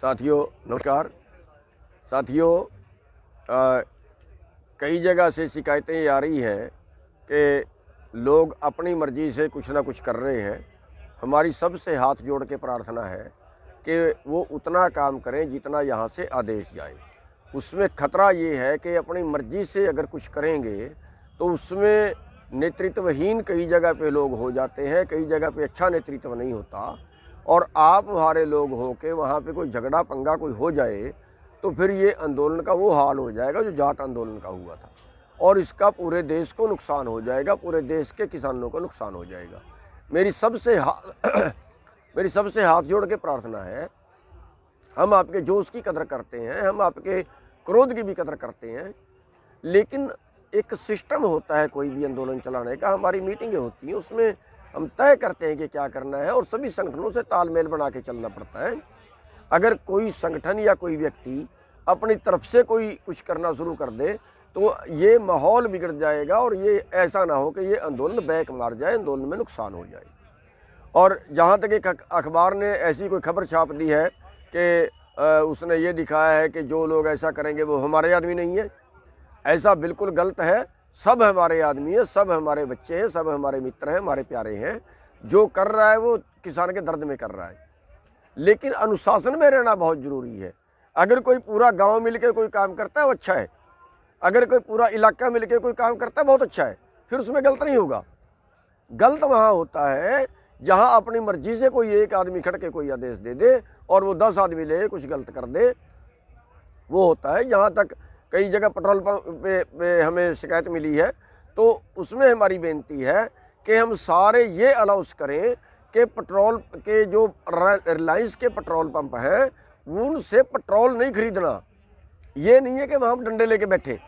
साथियों नमस्कार साथियों कई जगह से शिकायतें आ रही हैं कि लोग अपनी मर्ज़ी से कुछ ना कुछ कर रहे हैं हमारी सबसे हाथ जोड़ के प्रार्थना है कि वो उतना काम करें जितना यहाँ से आदेश जाए उसमें ख़तरा ये है कि अपनी मर्ज़ी से अगर कुछ करेंगे तो उसमें नेतृत्वहीन कई जगह पे लोग हो जाते हैं कई जगह पे अच्छा नेतृत्व नहीं होता और आप हमारे लोग हो के वहाँ पे कोई झगड़ा पंगा कोई हो जाए तो फिर ये आंदोलन का वो हाल हो जाएगा जो जाट आंदोलन का हुआ था और इसका पूरे देश को नुकसान हो जाएगा पूरे देश के किसानों को नुकसान हो जाएगा मेरी सबसे मेरी सबसे हाथ जोड़ के प्रार्थना है हम आपके जोश की कदर करते हैं हम आपके क्रोध की भी कदर करते हैं लेकिन एक सिस्टम होता है कोई भी आंदोलन चलाने का हमारी मीटिंगें होती हैं उसमें हम तय करते हैं कि क्या करना है और सभी संगठनों से तालमेल बना के चलना पड़ता है अगर कोई संगठन या कोई व्यक्ति अपनी तरफ से कोई कुछ करना शुरू कर दे तो ये माहौल बिगड़ जाएगा और ये ऐसा ना हो कि ये आंदोलन बैक मार जाए आंदोलन में नुकसान हो जाए और जहाँ तक एक अखबार ने ऐसी कोई खबर छाप दी है कि उसने ये दिखाया है कि जो लोग ऐसा करेंगे वो हमारे आदमी नहीं है ऐसा बिल्कुल गलत है सब हमारे आदमी हैं सब हमारे बच्चे हैं सब हमारे मित्र हैं हमारे प्यारे हैं जो कर रहा है वो किसान के दर्द में कर रहा है लेकिन अनुशासन में रहना बहुत ज़रूरी है अगर कोई पूरा गांव मिलके कोई काम करता है वो अच्छा है अगर कोई पूरा इलाका मिलके कोई काम करता है बहुत अच्छा है फिर उसमें गलत नहीं होगा गलत वहाँ होता है जहाँ अपनी मर्जी से कोई एक आदमी खड़ के कोई आदेश दे दे और वो दस आदमी ले कुछ गलत कर दे वो होता है जहाँ तक कई जगह पेट्रोल पंप पे, हमें शिकायत मिली है तो उसमें हमारी बेनती है कि हम सारे ये अलाउंस करें कि पेट्रोल के जो रिलायंस के पेट्रोल पंप हैं उनसे पेट्रोल नहीं खरीदना ये नहीं है कि वहाँ डंडे लेके बैठे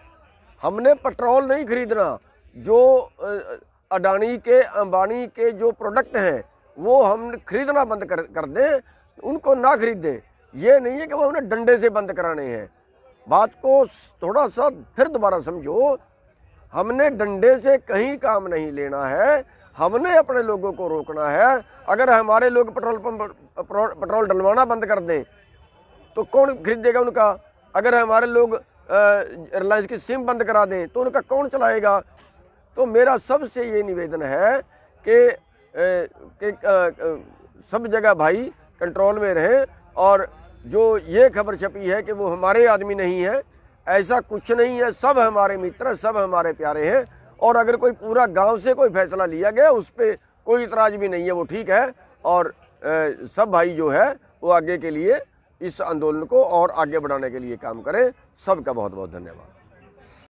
हमने पेट्रोल नहीं खरीदना जो अडानी के अंबानी के जो प्रोडक्ट हैं वो हम खरीदना बंद कर कर दें उनको ना खरीदें ये नहीं है कि वो हमने डंडे से बंद कराने हैं बात को थोड़ा सा फिर दोबारा समझो हमने डंडे से कहीं काम नहीं लेना है हमने अपने लोगों को रोकना है अगर हमारे लोग पेट्रोल पंप पेट्रोल डलवाना बंद कर दें तो कौन खरीदेगा उनका अगर हमारे लोग रिलायंस की सिम बंद करा दें तो उनका कौन चलाएगा तो मेरा सबसे ये निवेदन है कि सब जगह भाई कंट्रोल में रहें और जो ये खबर छपी है कि वो हमारे आदमी नहीं है ऐसा कुछ नहीं है सब हमारे मित्र सब हमारे प्यारे हैं और अगर कोई पूरा गांव से कोई फैसला लिया गया उस पर कोई इतराज भी नहीं है वो ठीक है और ए, सब भाई जो है वो आगे के लिए इस आंदोलन को और आगे बढ़ाने के लिए काम करें सबका बहुत बहुत धन्यवाद